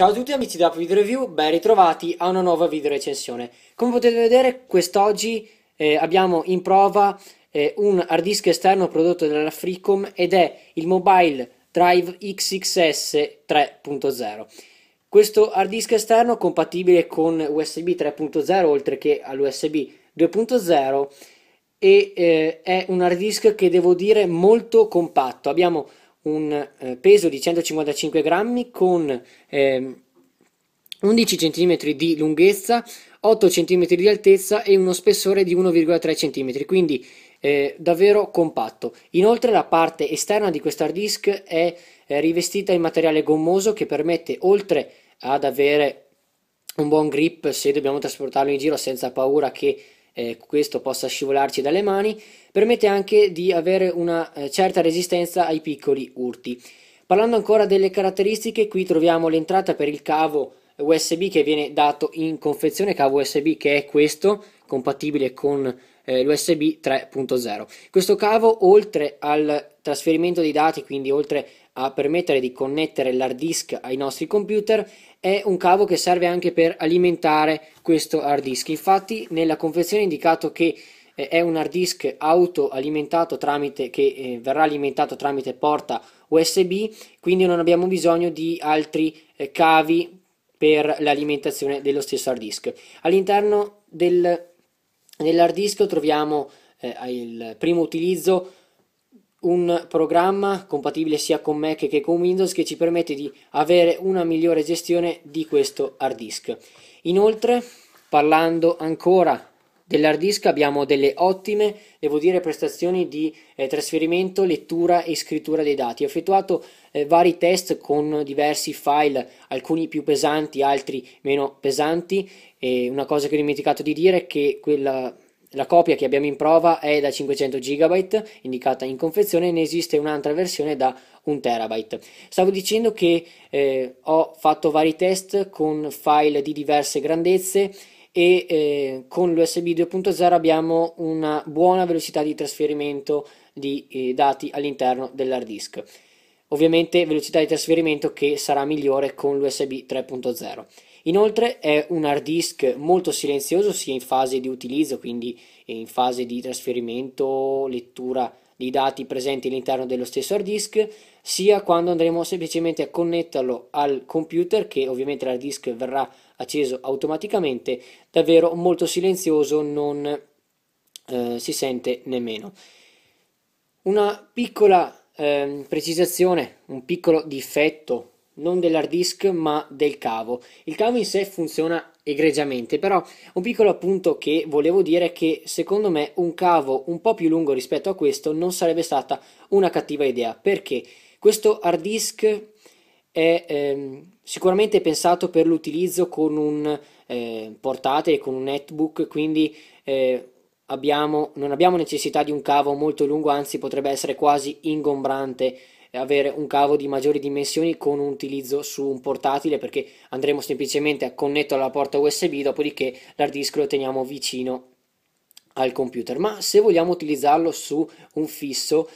Ciao a tutti amici di Video Review, ben ritrovati a una nuova video recensione. Come potete vedere quest'oggi eh, abbiamo in prova eh, un hard disk esterno prodotto dalla Freecom ed è il Mobile Drive XXS 3.0. Questo hard disk esterno compatibile con USB 3.0 oltre che all'USB 2.0 e eh, è un hard disk che devo dire molto compatto. Abbiamo un eh, peso di 155 grammi con eh, 11 cm di lunghezza, 8 cm di altezza e uno spessore di 1,3 cm, quindi eh, davvero compatto. Inoltre la parte esterna di questo hard disk è eh, rivestita in materiale gommoso che permette, oltre ad avere un buon grip se dobbiamo trasportarlo in giro senza paura che eh, questo possa scivolarci dalle mani, permette anche di avere una eh, certa resistenza ai piccoli urti. Parlando ancora delle caratteristiche, qui troviamo l'entrata per il cavo USB che viene dato in confezione, cavo USB che è questo, compatibile con eh, l'USB 3.0. Questo cavo, oltre al trasferimento dei dati, quindi oltre a a permettere di connettere l'hard disk ai nostri computer è un cavo che serve anche per alimentare questo hard disk. Infatti nella confezione è indicato che eh, è un hard disk autoalimentato tramite che eh, verrà alimentato tramite porta USB, quindi non abbiamo bisogno di altri eh, cavi per l'alimentazione dello stesso hard disk. All'interno del, dell'hard disk troviamo eh, il primo utilizzo un programma compatibile sia con Mac che con Windows che ci permette di avere una migliore gestione di questo hard disk. Inoltre, parlando ancora dell'hard disk abbiamo delle ottime, devo dire, prestazioni di eh, trasferimento, lettura e scrittura dei dati. Ho effettuato eh, vari test con diversi file, alcuni più pesanti, altri meno pesanti. E una cosa che ho dimenticato di dire è che quella la copia che abbiamo in prova è da 500 GB, indicata in confezione, e ne esiste un'altra versione da 1 TB. Stavo dicendo che eh, ho fatto vari test con file di diverse grandezze e eh, con l'USB 2.0 abbiamo una buona velocità di trasferimento di eh, dati all'interno dell'hard disk. Ovviamente velocità di trasferimento che sarà migliore con l'USB 3.0. Inoltre è un hard disk molto silenzioso sia in fase di utilizzo, quindi in fase di trasferimento, lettura dei dati presenti all'interno dello stesso hard disk, sia quando andremo semplicemente a connetterlo al computer che ovviamente l'hard disk verrà acceso automaticamente, davvero molto silenzioso, non eh, si sente nemmeno. Una piccola eh, precisazione, un piccolo difetto non dell'hard disk ma del cavo. Il cavo in sé funziona egregiamente, però un piccolo appunto che volevo dire è che secondo me un cavo un po' più lungo rispetto a questo non sarebbe stata una cattiva idea, perché questo hard disk è ehm, sicuramente pensato per l'utilizzo con un eh, portatile, con un netbook, quindi eh, abbiamo, non abbiamo necessità di un cavo molto lungo, anzi potrebbe essere quasi ingombrante avere un cavo di maggiori dimensioni con un utilizzo su un portatile perché andremo semplicemente a connetterlo alla porta USB, dopodiché l'hard disk lo teniamo vicino al computer. Ma se vogliamo utilizzarlo su un fisso,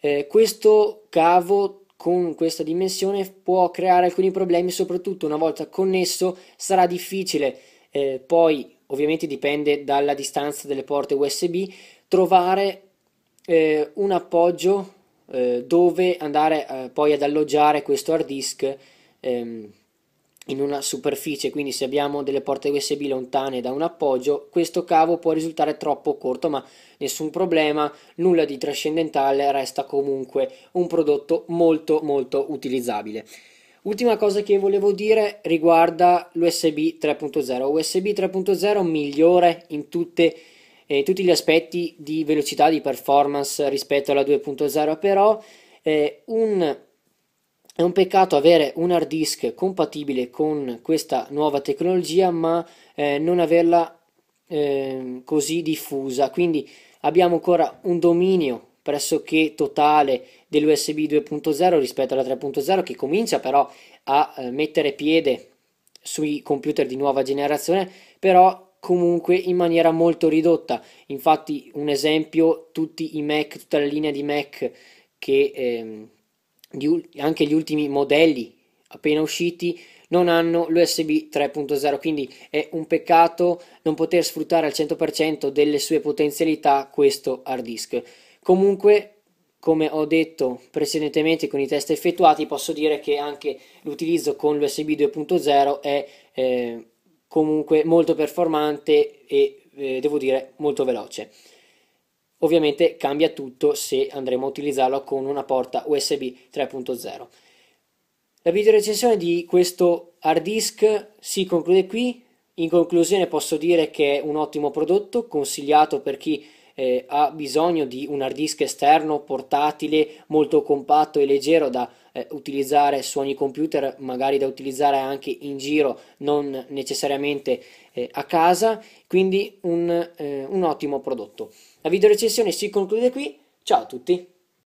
eh, questo cavo con questa dimensione può creare alcuni problemi, soprattutto una volta connesso sarà difficile eh, poi ovviamente dipende dalla distanza delle porte USB trovare eh, un appoggio eh, dove andare eh, poi ad alloggiare questo hard disk ehm, in una superficie, quindi se abbiamo delle porte USB lontane da un appoggio, questo cavo può risultare troppo corto, ma nessun problema, nulla di trascendentale, resta comunque un prodotto molto molto utilizzabile. Ultima cosa che volevo dire riguarda l'USB 3.0. USB 3.0 migliore in tutte le eh, tutti gli aspetti di velocità, di performance rispetto alla 2.0, però eh, un, è un peccato avere un hard disk compatibile con questa nuova tecnologia, ma eh, non averla ehm, così diffusa. Quindi abbiamo ancora un dominio pressoché totale dell'USB 2.0 rispetto alla 3.0 che comincia però a eh, mettere piede sui computer di nuova generazione, però comunque in maniera molto ridotta. Infatti, un esempio, tutti i Mac, tutta la linea di Mac che ehm, gli, anche gli ultimi modelli appena usciti non hanno l'USB 3.0, quindi è un peccato non poter sfruttare al 100% delle sue potenzialità questo hard disk. Comunque, come ho detto precedentemente con i test effettuati, posso dire che anche l'utilizzo con l'USB 2.0 è eh, comunque molto performante e eh, devo dire molto veloce. Ovviamente cambia tutto se andremo a utilizzarlo con una porta USB 3.0. La video recensione di questo hard disk si conclude qui. In conclusione posso dire che è un ottimo prodotto, consigliato per chi eh, ha bisogno di un hard disk esterno portatile molto compatto e leggero da eh, utilizzare su ogni computer, magari da utilizzare anche in giro, non necessariamente eh, a casa, quindi un, eh, un ottimo prodotto. La video recensione si conclude qui, ciao a tutti!